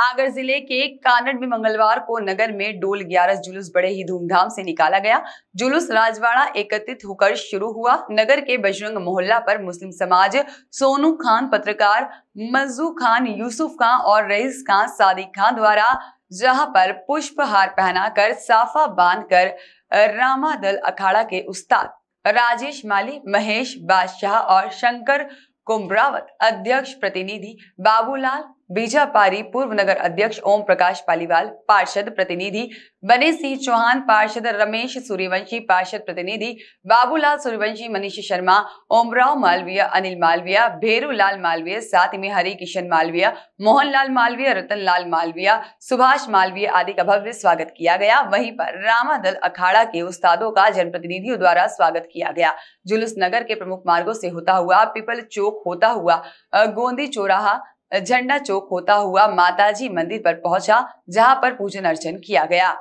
आगर जिले के कानड़ में मंगलवार को नगर में डोल ग्यारह जुलूस बड़े ही धूमधाम से निकाला गया जुलूस राजवाड़ा एकत्रित होकर शुरू हुआ नगर के बजरंग मोहल्ला पर मुस्लिम समाज सोनू खान पत्रकार मजू खान यूसुफ खान और रईस खान सादिक खान द्वारा जहां पर पुष्पहार पहनाकर साफा बांधकर रामा दल अखाड़ा के उस्ताद राजेश माली महेश बादशाह और शंकर कुमरावत अध्यक्ष प्रतिनिधि बाबूलाल बीजापारी पूर्व नगर अध्यक्ष ओम प्रकाश पालीवाल पार्षद प्रतिनिधि बने सिंह चौहान पार्षद रमेश सूर्यवंशी पार्षद प्रतिनिधि बाबूलाल सूर्यवंशी मनीष शर्मा ओमराव मालवीय अनिल मालवीय भेरूलाल मालवीय साथ में हरि किशन मालवीय मोहनलाल मालवीय रतनलाल मालवीय सुभाष मालवीय आदि का भव्य स्वागत किया गया वहीं पर रामा दल अखाड़ा के उस्तादों का जनप्रतिनिधियों द्वारा स्वागत किया गया जुलूस नगर के प्रमुख मार्गो से होता हुआ पिपल चौक होता हुआ गोंदी चौराहा झंडा चौक होता हुआ माताजी मंदिर पर पहुंचा जहां पर पूजन अर्चन किया गया